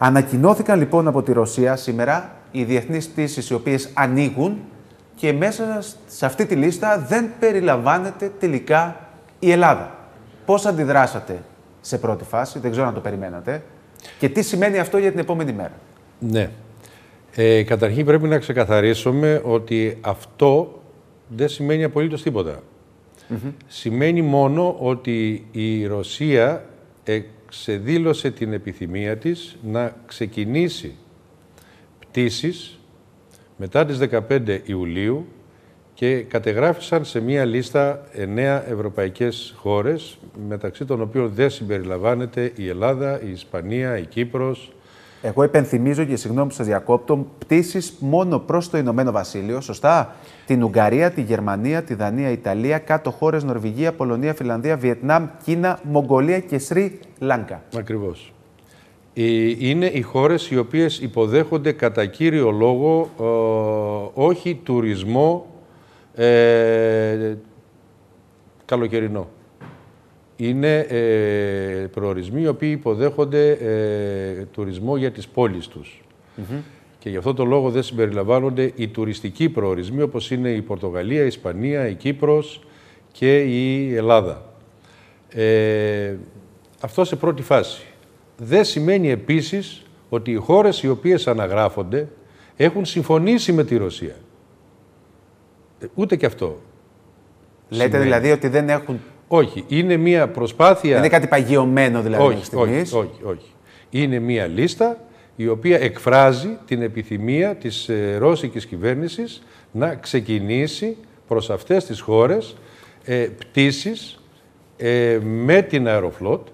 Ανακοινώθηκαν λοιπόν από τη Ρωσία σήμερα οι διεθνείς πτήσεις οι οποίες ανοίγουν και μέσα σε αυτή τη λίστα δεν περιλαμβάνεται τελικά η Ελλάδα. Πώς αντιδράσατε σε πρώτη φάση, δεν ξέρω αν το περιμένατε, και τι σημαίνει αυτό για την επόμενη μέρα. Ναι. Ε, καταρχήν πρέπει να ξεκαθαρίσουμε ότι αυτό δεν σημαίνει απολύτως τίποτα. Σημαίνει μόνο ότι η Ρωσία ε, ξεδήλωσε την επιθυμία της να ξεκινήσει πτήσεις μετά τις 15 Ιουλίου και κατεγράφησαν σε μία λίστα εννέα ευρωπαϊκές χώρες, μεταξύ των οποίων δεν συμπεριλαμβάνεται η Ελλάδα, η Ισπανία, η Κύπρος, εγώ υπενθυμίζω και συγγνώμη που σας διακόπτω, πτήσεις μόνο προς το Ηνωμένο Βασίλειο, σωστά. Την Ουγγαρία, τη Γερμανία, τη Δανία, Ιταλία, κάτω χώρες Νορβηγία, Πολωνία, Φιλανδία, Βιετνάμ, Κίνα, Μογγολία και Σρι Λάνκα. Ακριβώς. Ε, είναι οι χώρες οι οποίες υποδέχονται κατά κύριο λόγο ε, όχι τουρισμό ε, καλοκαιρινό είναι ε, προορισμοί οι οποίοι υποδέχονται ε, τουρισμό για τις πόλεις τους. Και γι' αυτό το λόγο δεν συμπεριλαμβάνονται οι τουριστικοί προορισμοί όπως είναι η Πορτογαλία, η Ισπανία, η Κύπρος και η Ελλάδα. Ε, αυτό σε πρώτη φάση. Δεν σημαίνει επίσης ότι οι χώρες οι οποίες αναγράφονται έχουν συμφωνήσει με τη Ρωσία. Ε, ούτε και αυτό. Λέτε δηλαδή ότι δεν έχουν όχι. Είναι μια προσπάθεια. Δεν είναι κάτι παγιωμένο δηλαδή. Όχι, όχι, όχι, όχι. Είναι μια λίστα η οποία εκφράζει την επιθυμία της ε, ρώσικης κυβέρνησης να ξεκινήσει προς αυτές τις χώρες ε, πτήσεις ε, με την αεροφλότ,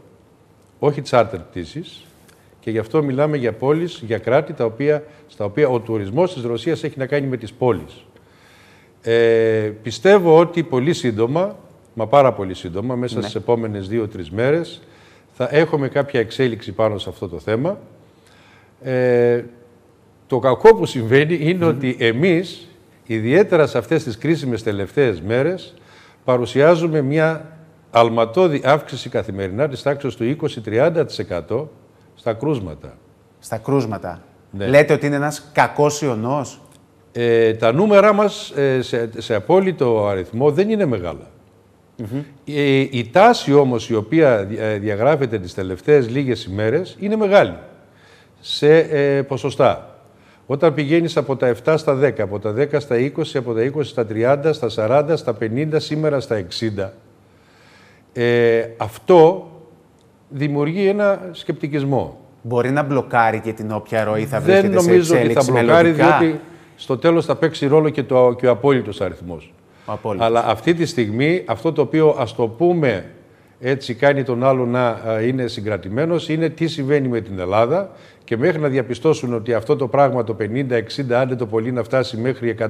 όχι τσάρτερ πτήσεις, και γι' αυτό μιλάμε για πόλεις, για κράτη τα οποία, στα οποία ο τουρισμός της Ρωσίας έχει να κάνει με τις πόλεις. Ε, πιστεύω ότι πολύ σύντομα μα πάρα πολύ σύντομα, μέσα ναι. στις επόμενες δύο-τρει μέρες, θα έχουμε κάποια εξέλιξη πάνω σε αυτό το θέμα. Ε, το κακό που συμβαίνει είναι ότι εμείς, ιδιαίτερα σε αυτές τις κρίσιμες τελευταίες μέρες, παρουσιάζουμε μια αλματώδη αύξηση καθημερινά της τάξης του 20-30% στα κρούσματα. Στα κρούσματα. Ναι. Λέτε ότι είναι ένας κακός ιονός. Ε, τα νούμερα μας ε, σε, σε απόλυτο αριθμό δεν είναι μεγάλα. Ε, η, τάση όμως η οποία ε, διαγράφεται τις τελευταίες λίγες ημέρες είναι μεγάλη σε ε, ποσοστά. Όταν πηγαίνεις από τα 7 στα 10, από τα 10 στα 20, από τα 20 στα 30, στα 40, στα 50, σήμερα στα 60, ε, αυτό δημιουργεί ένα σκεπτικισμό. Μπορεί να μπλοκάρει και την όποια ροή θα βρίσκεται Δεν σε εξέλιξη νομίζω ότι θα μπλοκάρει, διότι στο τέλος θα παίξει ρόλο και, το, και ο απόλυτος αριθμός. Αλλά αυτή τη στιγμή αυτό το οποίο ας το πούμε έτσι κάνει τον άλλο να είναι συγκρατημένος είναι τι συμβαίνει με την Ελλάδα και μέχρι να διαπιστώσουν ότι αυτό το πράγμα το 50-60 άντε το πολύ να φτάσει μέχρι 150-200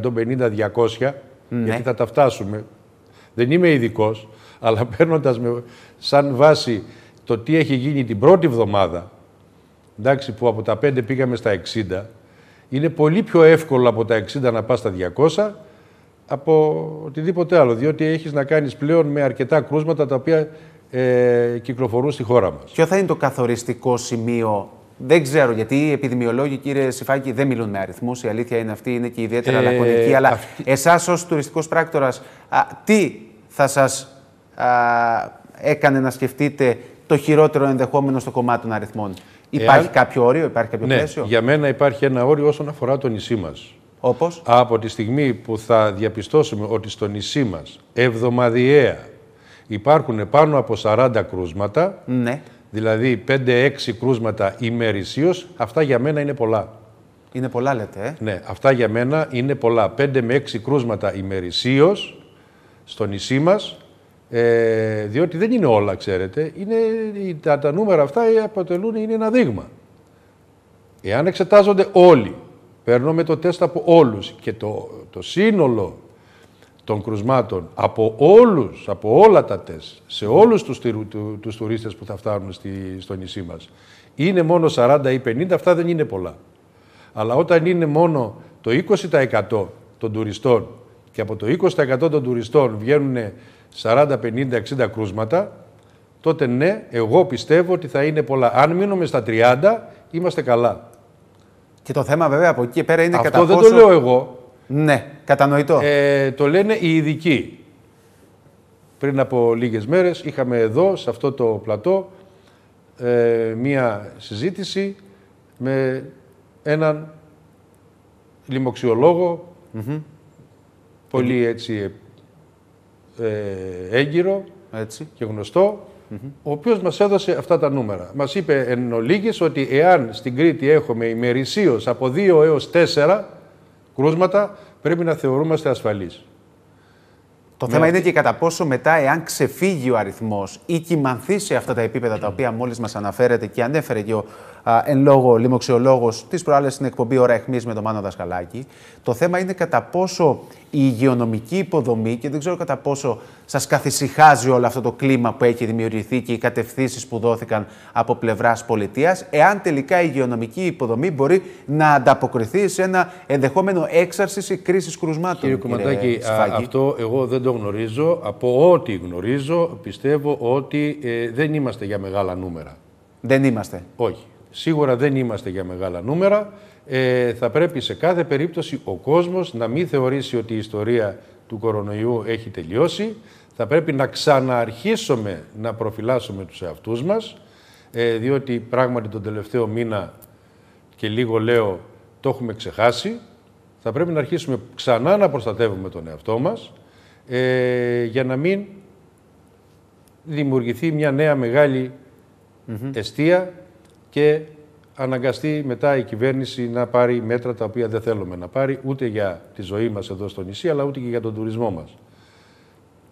ναι. γιατί θα τα φτάσουμε. Δεν είμαι ειδικός, αλλά παίρνοντας σαν βάση το τι έχει γίνει την πρώτη εβδομάδα εντάξει, που από τα 5 πήγαμε στα 60 είναι πολύ πιο εύκολο από τα 60 να πας στα 200 από οτιδήποτε άλλο. Διότι έχεις να κάνεις πλέον με αρκετά κρούσματα τα οποία ε, κυκλοφορούν στη χώρα μας. Ποιο θα είναι το καθοριστικό σημείο. Δεν ξέρω γιατί οι επιδημιολόγοι, κύριε Σιφάκη, δεν μιλούν με αριθμούς. Η αλήθεια είναι αυτή, είναι και ιδιαίτερα ε, λακωνική. Αλλά αυτή... εσάς ως τουριστικός πράκτορας, τι θα σας έκανε να σκεφτείτε το χειρότερο ενδεχόμενο στο κομμάτι των αριθμών. Ε, υπάρχει κάποιο όριο, υπάρχει κάποιο ναι, πλαίσιο. Για μένα υπάρχει ένα όριο όσον αφορά το νησί μας. Όπως? Από τη στιγμή που θα διαπιστώσουμε ότι στο νησί μας εβδομαδιαία υπάρχουν πάνω από 40 κρούσματα, ναι. δηλαδή 5-6 κρούσματα ημερησίως, αυτά για μένα είναι πολλά. Είναι πολλά λέτε, ε. Ναι, αυτά για μένα είναι πολλά. 5 με 6 κρούσματα ημερησίως στο νησί μας, ε, διότι δεν είναι όλα, ξέρετε. Είναι, τα, τα νούμερα αυτά αποτελούν είναι ένα δείγμα. Εάν εξετάζονται όλοι Παίρνουμε το τεστ από όλους και το, το σύνολο των κρουσμάτων από όλους, από όλα τα τεστ, σε όλους τους, του, τους τουρίστες που θα φτάνουν στη, στο νησί μας. Είναι μόνο 40 ή 50, αυτά δεν είναι πολλά. Αλλά όταν είναι μόνο το 20% των τουριστών και από το 20% των τουριστών βγαίνουν 40, 50, 60 κρούσματα, τότε ναι, εγώ πιστεύω ότι θα είναι πολλά. Αν μείνουμε στα 30, είμαστε καλά. Και το θέμα βέβαια από εκεί πέρα είναι Αυτό δεν το λέω εγώ. Ναι, κατανοητό. Ε, το λένε οι ειδικοί. Πριν από λίγες μέρες είχαμε εδώ, σε αυτό το πλατό, ε, μία συζήτηση με έναν πολύ έτσι ε, έγκυρο έτσι. και γνωστό, ο οποίος μας έδωσε αυτά τα νούμερα. Μας είπε εν ολίγης ότι εάν στην Κρήτη έχουμε ημερησίως από 2 έω 4 κρούσματα, πρέπει να θεωρούμαστε ασφαλείς. Το θέμα ναι. είναι και κατά πόσο μετά, εάν ξεφύγει ο αριθμός ή κοιμανθεί σε αυτά τα επίπεδα τα οποία μόλις μας αναφέρετε και ανέφερε και ο εν λόγω λοιμοξιολόγος της προάλλε στην εκπομπή Ωρα Εχμή με τον Μάνο Δασκαλάκη. Το θέμα είναι κατά πόσο η υγειονομική υποδομή και δεν ξέρω κατά πόσο σας καθησυχάζει όλο αυτό το κλίμα που έχει δημιουργηθεί και οι κατευθύνσεις που δόθηκαν από πλευράς πολιτείας, εάν τελικά η υγειονομική υποδομή μπορεί να ανταποκριθεί σε ένα ενδεχόμενο έξαρσης ή κρίσης κρουσμάτων. Κύριε Κομματάκη, αυτό εγώ δεν το γνωρίζω. Από ό,τι γνωρίζω, πιστεύω ότι ε, δεν είμαστε για μεγάλα νούμερα. Δεν είμαστε. Όχι. Σίγουρα δεν είμαστε για μεγάλα νούμερα. Ε, θα πρέπει σε κάθε περίπτωση ο κόσμος να μην θεωρήσει ότι η ιστορία του κορονοϊού έχει τελειώσει. Θα πρέπει να ξαναρχίσουμε να προφυλάσσουμε τους εαυτούς μας, ε, διότι πράγματι τον τελευταίο μήνα και λίγο λέω το έχουμε ξεχάσει. Θα πρέπει να αρχίσουμε ξανά να προστατεύουμε τον εαυτό μας ε, για να μην δημιουργηθεί μια νέα μεγάλη mm και αναγκαστεί μετά η κυβέρνηση να πάρει μέτρα τα οποία δεν θέλουμε να πάρει ούτε για τη ζωή μας εδώ στο νησί αλλά ούτε και για τον τουρισμό μας.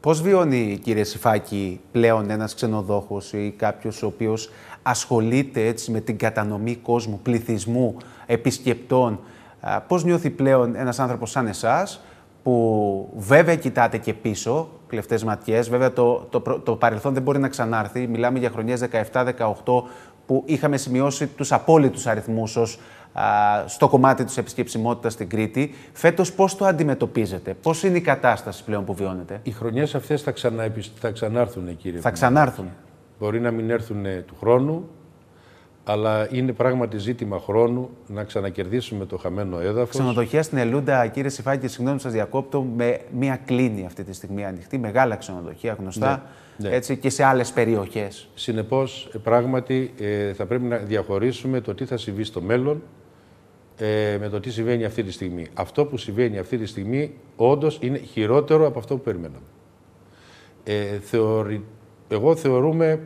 Πώς βιώνει κύριε Σιφάκη πλέον ένας ξενοδόχος ή κάποιος ο οποίος ασχολείται έτσι με την κατανομή κόσμου, πληθυσμού, επισκεπτών. Πώς νιώθει πλέον ένας άνθρωπος σαν εσάς που βέβαια κοιτάτε και πίσω, κλεφτές ματιές, βέβαια το, το, το, παρελθόν δεν μπορεί να ξανάρθει. Μιλάμε για χρονιές 17-18 που είχαμε σημειώσει τους απόλυτους αριθμούς ως στο κομμάτι της επισκεψιμότητας στην Κρήτη. Φέτος πώς το αντιμετωπίζετε, πώς είναι η κατάσταση πλέον που βιώνετε. Οι χρονιές αυτές θα, ξανά, θα ξανάρθουν κύριε. Θα ξανάρθουν. Μπορεί να μην έρθουν του χρόνου, αλλά είναι πράγματι ζήτημα χρόνου να ξανακερδίσουμε το χαμένο έδαφος. Ξενοδοχεία στην Ελούντα, κύριε Σιφάκη, συγγνώμη σας διακόπτω, με μία κλίνη αυτή τη στιγμή ανοιχτή, μεγάλα ξενοδοχεία γνωστά ναι, ναι. Έτσι, και σε άλλες περιοχές. Συνεπώς, πράγματι ε, θα πρέπει να διαχωρίσουμε το τι θα συμβεί στο μέλλον ε, με το τι συμβαίνει αυτή τη στιγμή. Αυτό που συμβαίνει αυτή τη στιγμή όντως είναι χειρότερο από αυτό που περιμέναμε. Ε, θεωρη... Εγώ θεωρούμε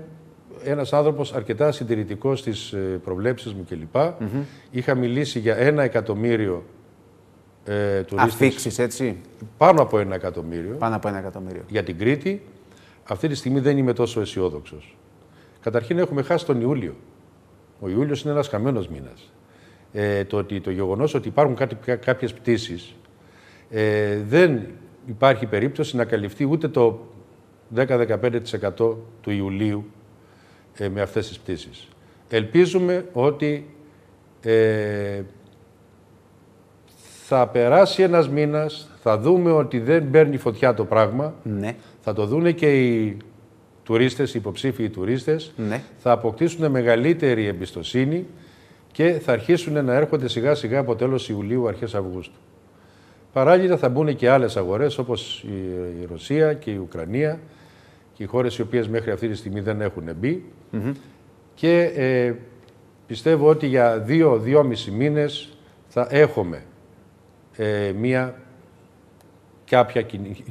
ένας άνθρωπος αρκετά συντηρητικός στις ε, προβλέψεις μου κλπ. Mm Είχα μιλήσει για ένα εκατομμύριο ε, τουρίστες. Αφήξεις, έτσι. Πάνω από ένα εκατομμύριο. Πάνω από ένα εκατομμύριο. Για την Κρήτη. Αυτή τη στιγμή δεν είμαι τόσο αισιόδοξος. Καταρχήν έχουμε χάσει τον Ιούλιο. Ο Ιούλιος είναι ένας χαμένος μήνας. Ε, το ότι, το γεγονός ότι υπάρχουν κάποιες πτήσεις ε, δεν υπάρχει περίπτωση να καλυφθεί ούτε το 10-15% του Ιουλίου ε, με αυτές τις πτήσεις. Ελπίζουμε ότι ε, θα περάσει ένας μήνας, θα δούμε ότι δεν παίρνει φωτιά το πράγμα, ναι. θα το δούνε και οι τουρίστες, οι υποψήφιοι τουρίστες, ναι. θα αποκτήσουν μεγαλύτερη εμπιστοσύνη και θα αρχίσουν να έρχονται σιγά σιγά από τέλος Ιουλίου, αρχές Αυγούστου. Παράλληλα θα μπουν και άλλες αγορές όπως η Ρωσία και η Ουκρανία και οι χώρες οι οποίες μέχρι αυτή τη στιγμή δεν έχουν μπει. Και ε, πιστεύω ότι για δυο μισή μήνες θα έχουμε ε, μία κάποια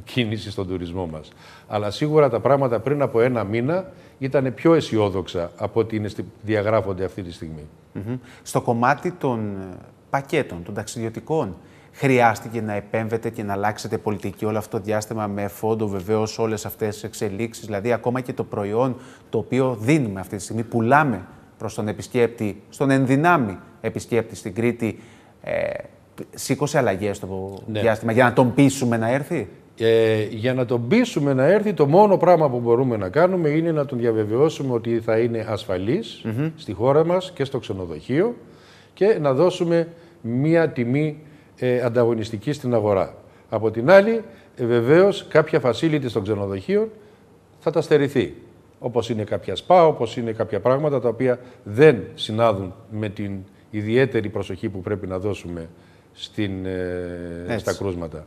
κίνηση στον τουρισμό μας. Αλλά σίγουρα τα πράγματα πριν από ένα μήνα ήταν πιο αισιόδοξα από ό,τι είναι, διαγράφονται αυτή τη στιγμή. Στο κομμάτι των ε, πακέτων, των ταξιδιωτικών, χρειάστηκε να επέμβετε και να αλλάξετε πολιτική όλο αυτό το διάστημα με φόντο βεβαίως όλες αυτές τις εξελίξεις. Δηλαδή, ακόμα και το προϊόν το οποίο δίνουμε αυτή τη στιγμή, πουλάμε προς τον επισκέπτη, στον ενδυνάμει επισκέπτη στην Κρήτη, ε, σήκωσε αλλαγές το ναι. διάστημα για να τον πείσουμε να έρθει. Ε, για να τον πείσουμε να έρθει, το μόνο πράγμα που μπορούμε να κάνουμε είναι να τον διαβεβαιώσουμε ότι θα είναι ασφαλής στη χώρα μας και στο ξενοδοχείο και να δώσουμε μία τιμή ε, ανταγωνιστική στην αγορά. Από την άλλη, ε, βεβαίως κάποια facilities των ξενοδοχείων θα τα στερηθεί. Όπως είναι κάποια σπα, όπως είναι κάποια πράγματα τα οποία δεν συνάδουν με την ιδιαίτερη προσοχή που πρέπει να δώσουμε ε, στα κρούσματα.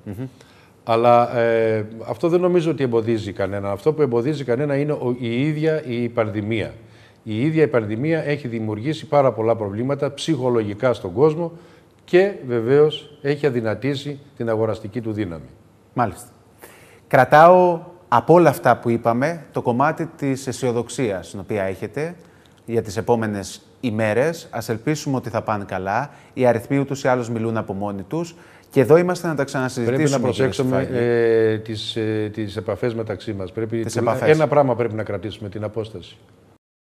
Αλλά ε, αυτό δεν νομίζω ότι εμποδίζει κανένα. Αυτό που εμποδίζει κανένα είναι η ίδια η πανδημία. Η ίδια η πανδημία έχει δημιουργήσει πάρα πολλά προβλήματα ψυχολογικά στον κόσμο, και βεβαίως έχει αδυνατήσει την αγοραστική του δύναμη. Μάλιστα. Κρατάω από όλα αυτά που είπαμε το κομμάτι της αισιοδοξίας την οποία έχετε για τις επόμενες ημέρες, Ας ελπίσουμε ότι θα πάνε καλά. Οι αριθμοί τους ή άλλως μιλούν από μόνοι τους. Και εδώ είμαστε να τα ξανασυζητήσουμε. Πρέπει να προσέξουμε ε, τις, ε, μεταξύ μας. Ένα πράγμα πρέπει να κρατήσουμε, την απόσταση.